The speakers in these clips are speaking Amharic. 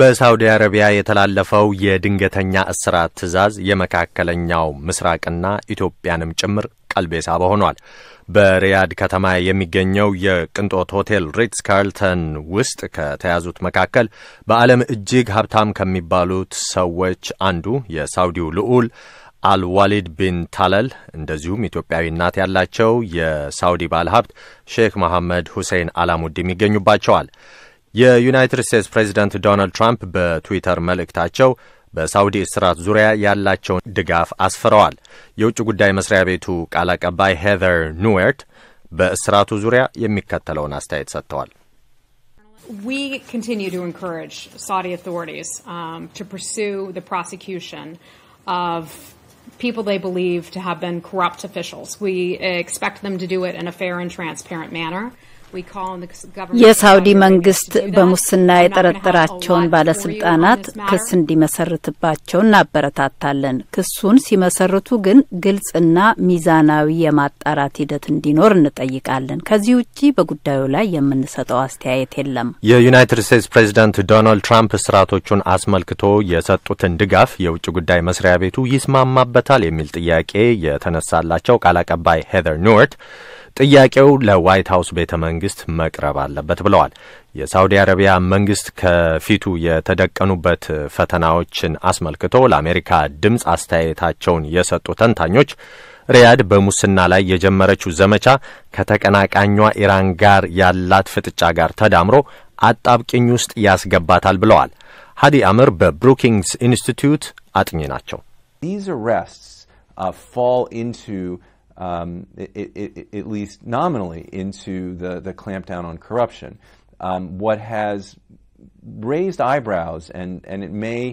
በሳውዲ አረቢያ የተላለፈው የድንገተኛ እስራት ትዕዛዝ የመካከለኛው ምስራቅና ኢትዮጵያንም ጭምር ቀልብ ሳቢ ሆኗል። በሪያድ ከተማ የሚገኘው የቅንጦት ሆቴል ሪትስ ካርልተን ውስጥ ከተያዙት መካከል በዓለም እጅግ ሀብታም ከሚባሉት ሰዎች አንዱ የሳውዲው ልዑል አልዋሊድ ቢን ታለል እንደዚሁም ኢትዮጵያዊ እናት ያላቸው የሳውዲ ባለሀብት ሼክ መሐመድ ሁሴን አላሙዲም ይገኙባቸዋል። የዩናይትድ ስቴትስ ፕሬዚደንት ዶናልድ ትራምፕ በትዊተር መልእክታቸው በሳውዲ እስራት ዙሪያ ያላቸውን ድጋፍ አስፍረዋል። የውጭ ጉዳይ መስሪያ ቤቱ ቃል አቀባይ ሄዘር ኑዌርት በእስራቱ ዙሪያ የሚከተለውን አስተያየት ሰጥተዋል። We continue to encourage Saudi authorities um, to pursue the prosecution of people they believe to have been corrupt officials. We expect them to do it in a fair and transparent manner. የሳውዲ መንግስት በሙስና የጠረጠራቸውን ባለስልጣናት ክስ እንዲመሰርትባቸው እናበረታታለን። ክሱን ሲመሰርቱ ግን ግልጽና ሚዛናዊ የማጣራት ሂደት እንዲኖር እንጠይቃለን። ከዚህ ውጪ በጉዳዩ ላይ የምንሰጠው አስተያየት የለም። የዩናይትድ ስቴትስ ፕሬዚዳንት ዶናልድ ትራምፕ ስርዓቶቹን አስመልክቶ የሰጡትን ድጋፍ የውጭ ጉዳይ መስሪያ ቤቱ ይስማማበታል የሚል ጥያቄ የተነሳላቸው ቃል አቀባይ ሄዘር ኒወርት ጥያቄው ለዋይት ሀውስ ቤተ መንግስት መቅረብ አለበት ብለዋል። የሳውዲ አረቢያ መንግስት ከፊቱ የተደቀኑበት ፈተናዎችን አስመልክቶ ለአሜሪካ ድምፅ አስተያየታቸውን የሰጡ ተንታኞች ሪያድ በሙስና ላይ የጀመረችው ዘመቻ ከተቀናቃኟ ኢራን ጋር ያላት ፍጥጫ ጋር ተዳምሮ አጣብቂኝ ውስጥ ያስገባታል ብለዋል። ሀዲ አምር በብሩኪንግስ ኢንስቲትዩት አጥኚ ናቸው። uh, um, it, it, it, at least nominally, into the, the clampdown on corruption. Um, what has raised eyebrows and, and it may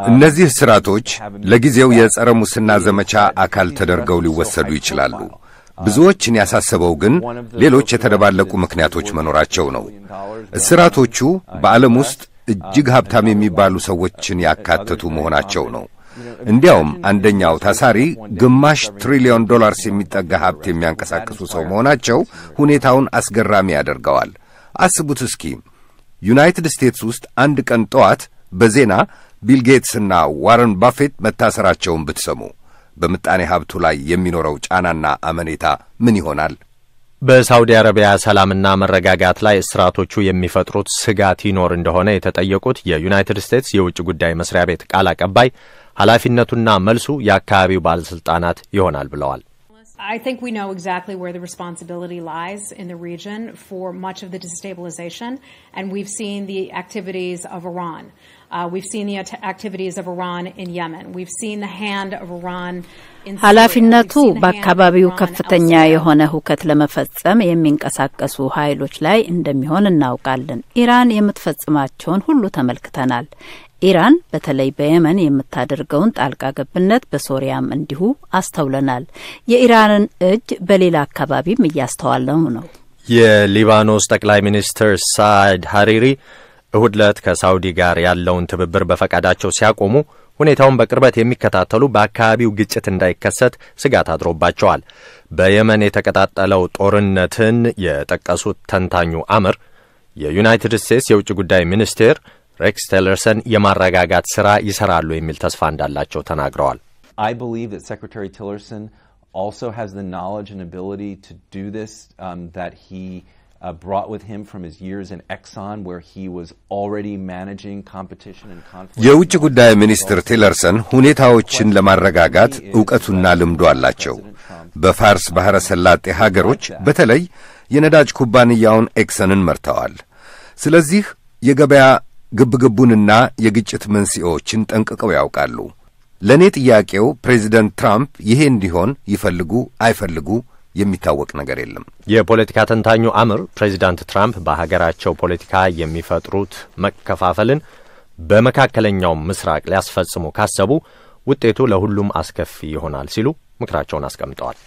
uh, እነዚህ ስርዓቶች ለጊዜው የጸረ ሙስና ዘመቻ አካል ተደርገው ሊወሰዱ ይችላሉ። uh, ብዙዎችን ያሳሰበው ግን ሌሎች የተደባለቁ ምክንያቶች መኖራቸው ነው። እስራቶቹ uh, በዓለም ውስጥ እጅግ ሀብታም የሚባሉ ሰዎችን ያካተቱ መሆናቸው ነው። እንዲያውም አንደኛው ታሳሪ ግማሽ ትሪሊዮን ዶላርስ የሚጠጋ ሀብት የሚያንቀሳቅሱ ሰው መሆናቸው ሁኔታውን አስገራሚ ያደርገዋል። አስቡት እስኪ ዩናይትድ ስቴትስ ውስጥ አንድ ቀን ጠዋት በዜና ቢል ጌትስና ዋረን ባፌት መታሰራቸውን ብትሰሙ በምጣኔ ሀብቱ ላይ የሚኖረው ጫናና አመኔታ ምን ይሆናል? በሳውዲ አረቢያ ሰላምና መረጋጋት ላይ እስራቶቹ የሚፈጥሩት ስጋት ይኖር እንደሆነ የተጠየቁት የዩናይትድ ስቴትስ የውጭ ጉዳይ መስሪያ ቤት ቃል አቀባይ ኃላፊነቱና መልሱ የአካባቢው ባለሥልጣናት ይሆናል ብለዋል። I think we know exactly where the responsibility lies in the region for much of the destabilization, and we've seen the activities of Iran. Uh, we've seen the activities of Iran in Yemen. We've seen the hand of Iran. ኃላፊነቱ በአካባቢው ከፍተኛ የሆነ ሁከት ለመፈጸም የሚንቀሳቀሱ ኃይሎች ላይ እንደሚሆን እናውቃለን። ኢራን የምትፈጽማቸውን ሁሉ ተመልክተናል። ኢራን በተለይ በየመን የምታደርገውን ጣልቃ ገብነት በሶሪያም እንዲሁ አስተውለናል። የኢራንን እጅ በሌላ አካባቢም እያስተዋለው ነው። የሊባኖስ ጠቅላይ ሚኒስትር ሳድ ሀሪሪ እሁድ ዕለት ከሳውዲ ጋር ያለውን ትብብር በፈቃዳቸው ሲያቆሙ ሁኔታውን በቅርበት የሚከታተሉ በአካባቢው ግጭት እንዳይከሰት ስጋት አድሮባቸዋል። በየመን የተቀጣጠለው ጦርነትን የጠቀሱት ተንታኙ አምር የዩናይትድ ስቴትስ የውጭ ጉዳይ ሚኒስቴር ሬክስ ቴለርሰን የማረጋጋት ስራ ይሰራሉ የሚል ተስፋ እንዳላቸው ተናግረዋል። የውጭ ጉዳይ ሚኒስትር ቴለርሰን ሁኔታዎችን ለማረጋጋት እውቀቱና ልምዱ አላቸው። በፋርስ ባሕረ ሰላጤ ሀገሮች በተለይ የነዳጅ ኩባንያውን ኤክሰንን መርተዋል። ስለዚህ የገበያ ግብግቡንና የግጭት መንስኤዎችን ጠንቅቀው ያውቃሉ። ለእኔ ጥያቄው ፕሬዚደንት ትራምፕ ይሄ እንዲሆን ይፈልጉ አይፈልጉ የሚታወቅ ነገር የለም። የፖለቲካ ተንታኙ አምር ፕሬዚዳንት ትራምፕ በሀገራቸው ፖለቲካ የሚፈጥሩት መከፋፈልን በመካከለኛው ምስራቅ ሊያስፈጽሙ ካሰቡ ውጤቱ ለሁሉም አስከፊ ይሆናል ሲሉ ምክራቸውን አስቀምጠዋል።